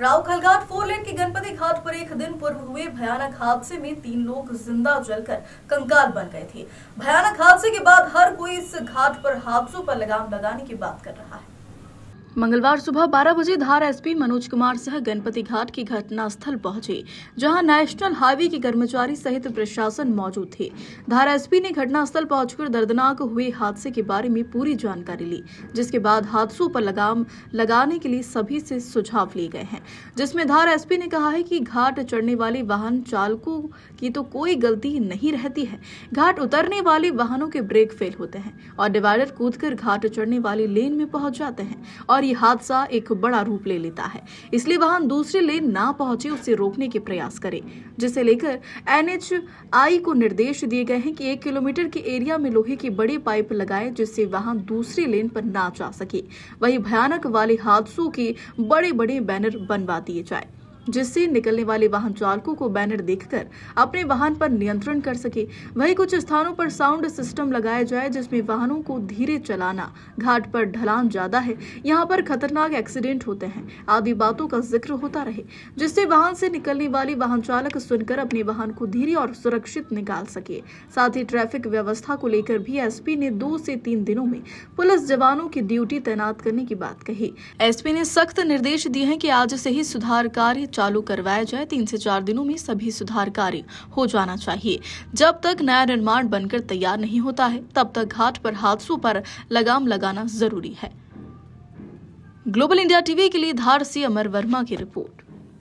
Rao Khalghat four lane के गणपति घाट पर एक दिन पूर्व हुए भयानक हादसे में तीन लोग जिंदा जलकर कंकाल बन गए थे भयानक हादसे के बाद हर कोई इस घाट पर हादसों पर लगाम लगाने की बात कर रहा है मंगलवार सुबह 12 बजे धार एसपी मनोज कुमार सह गणपति घाट की घटना स्थल पहुंचे जहां नेशनल हाईवे के कर्मचारी सहित प्रशासन मौजूद थे धार एसपी ने घटनास्थल पहुंचकर दर्दनाक हुए हादसे के बारे में पूरी जानकारी ली जिसके बाद हादसों पर लगाम लगाने के लिए सभी से सुझाव लिए गए हैं जिसमें धार एस ने कहा है की घाट चढ़ने वाले वाहन चालकों की तो कोई गलती नहीं रहती है घाट उतरने वाले वाहनों के ब्रेक फेल होते हैं और डिवाइडर कूद घाट चढ़ने वाली लेन में पहुंच जाते हैं और ये हादसा एक बड़ा रूप ले लेता है इसलिए वाहन दूसरे लेन ना पहुंचे उसे रोकने के प्रयास करें जिसे लेकर एनएचआई को निर्देश दिए गए हैं कि एक किलोमीटर के एरिया में लोहे की बड़ी पाइप लगाए जिससे वाहन दूसरे लेन पर ना जा सके वही भयानक वाले हादसों के बड़े बड़े बैनर बनवा दिए जाए जिससे निकलने वाले वाहन चालकों को बैनर देखकर अपने वाहन पर नियंत्रण कर सके वहीं कुछ स्थानों पर साउंड सिस्टम लगाया जाए जिसमें वाहनों को धीरे चलाना घाट पर ढलान ज्यादा है यहाँ पर खतरनाक एक्सीडेंट होते हैं आदि बातों का जिक्र होता रहे जिससे वाहन से निकलने वाले वाहन चालक सुनकर अपने वाहन को धीरे और सुरक्षित निकाल सके साथ ही ट्रैफिक व्यवस्था को लेकर भी एस ने दो से तीन दिनों में पुलिस जवानों की ड्यूटी तैनात करने की बात कही एस ने सख्त निर्देश दिए है की आज से ही सुधार कार्य चालू करवाया जाए तीन से चार दिनों में सभी सुधार कार्य हो जाना चाहिए जब तक नया निर्माण बनकर तैयार नहीं होता है तब तक घाट पर हादसों पर लगाम लगाना जरूरी है ग्लोबल इंडिया टीवी के लिए धार से अमर वर्मा की रिपोर्ट